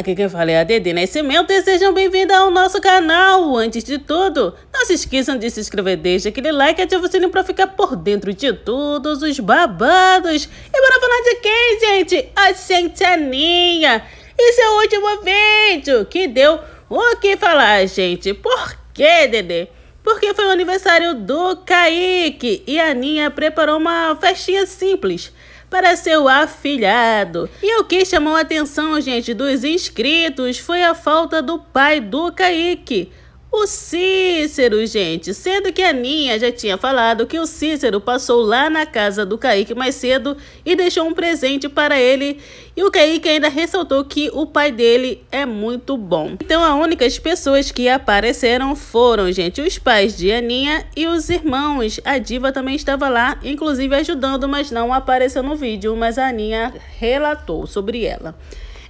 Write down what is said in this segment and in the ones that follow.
Aqui quem fala é a Dede Nascimento e sejam bem-vindos ao nosso canal. Antes de tudo, não se esqueçam de se inscrever, deixa aquele like e ativa o sininho para ficar por dentro de todos os babados. E bora falar de quem, gente? A gente Aninha. Esse é o último vídeo que deu o que falar, gente. Por quê, Dede? Porque foi o aniversário do Kaique e a Aninha preparou uma festinha simples para seu afilhado. E o que chamou a atenção, gente, dos inscritos foi a falta do pai do Kaique. O Cícero, gente, sendo que a Ninha já tinha falado que o Cícero passou lá na casa do Kaique mais cedo e deixou um presente para ele. E o Kaique ainda ressaltou que o pai dele é muito bom. Então, as únicas pessoas que apareceram foram, gente, os pais de Aninha e os irmãos. A Diva também estava lá, inclusive ajudando, mas não apareceu no vídeo, mas a Aninha relatou sobre ela.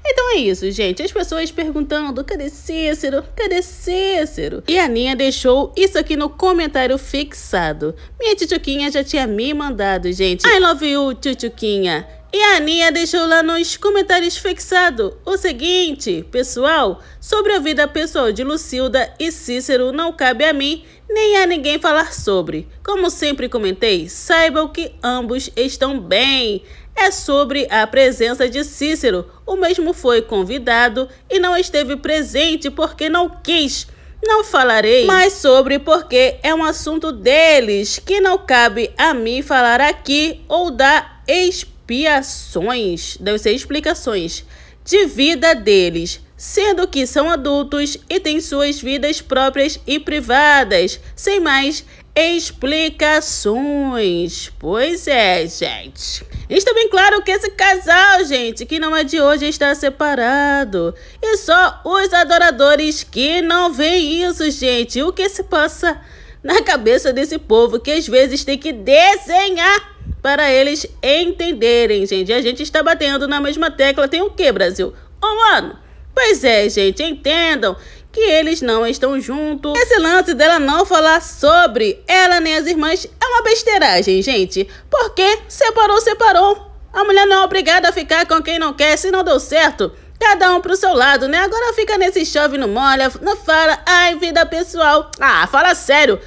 Então é isso, gente. As pessoas perguntando: cadê Cícero? Cadê Cícero? E a Aninha deixou isso aqui no comentário fixado. Minha tchutchuquinha já tinha me mandado, gente. I love you, tchutchuquinha. E a Aninha deixou lá nos comentários fixado o seguinte, pessoal, sobre a vida pessoal de Lucilda e Cícero não cabe a mim nem a ninguém falar sobre. Como sempre comentei, saibam que ambos estão bem é sobre a presença de Cícero. O mesmo foi convidado e não esteve presente porque não quis. Não falarei mais sobre porque é um assunto deles que não cabe a mim falar aqui ou dar expiações, deve ser explicações, de vida deles sendo que são adultos e têm suas vidas próprias e privadas. Sem mais, explicações. Pois é, gente. Está bem claro que esse casal, gente, que não é de hoje, está separado. E só os adoradores que não veem isso, gente. O que se passa na cabeça desse povo que às vezes tem que desenhar para eles entenderem, gente. A gente está batendo na mesma tecla. Tem o que, Brasil? Um ano. Pois é, gente, entendam que eles não estão juntos. Esse lance dela não falar sobre ela nem as irmãs é uma besteiragem, gente. Porque separou, separou. A mulher não é obrigada a ficar com quem não quer se não deu certo. Cada um pro seu lado, né? Agora fica nesse chove não molha, não fala, ai, vida pessoal. Ah, fala sério.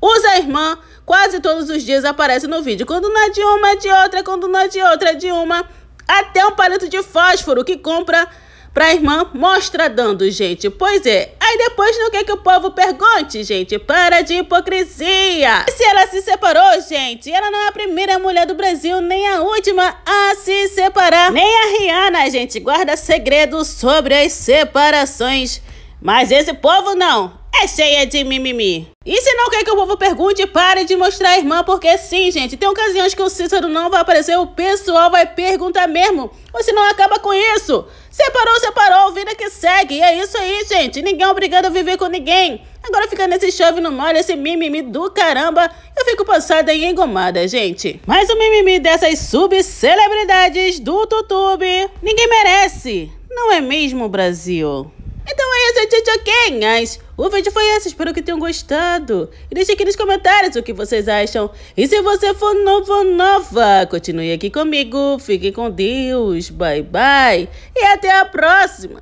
Usa a irmã, quase todos os dias aparece no vídeo. Quando não é de uma, é de outra, quando não é de outra, é de uma. Até um palito de fósforo que compra pra irmã mostra dando, gente. Pois é, aí depois não quer é que o povo pergunte, gente. Para de hipocrisia. E se ela se separou, gente, ela não é a primeira mulher do Brasil, nem a última a se separar. Nem a Rihanna, gente, guarda segredo sobre as separações. Mas esse povo não é cheia de mimimi. E se não quer que o povo pergunte, pare de mostrar a irmã, porque sim, gente, tem ocasiões que o Cícero não vai aparecer, o pessoal vai perguntar mesmo, ou se não acaba com isso. Separou, separou, vida que segue, e é isso aí, gente, ninguém é obrigado a viver com ninguém. Agora fica nesse chove no molho, esse mimimi do caramba, eu fico passada e engomada, gente. Mais um mimimi dessas subcelebridades do YouTube. Ninguém merece, não é mesmo, Brasil? tchotchoquenhas! O vídeo foi esse, espero que tenham gostado. E deixe aqui nos comentários o que vocês acham. E se você for novo nova, continue aqui comigo. Fique com Deus. Bye, bye. E até a próxima.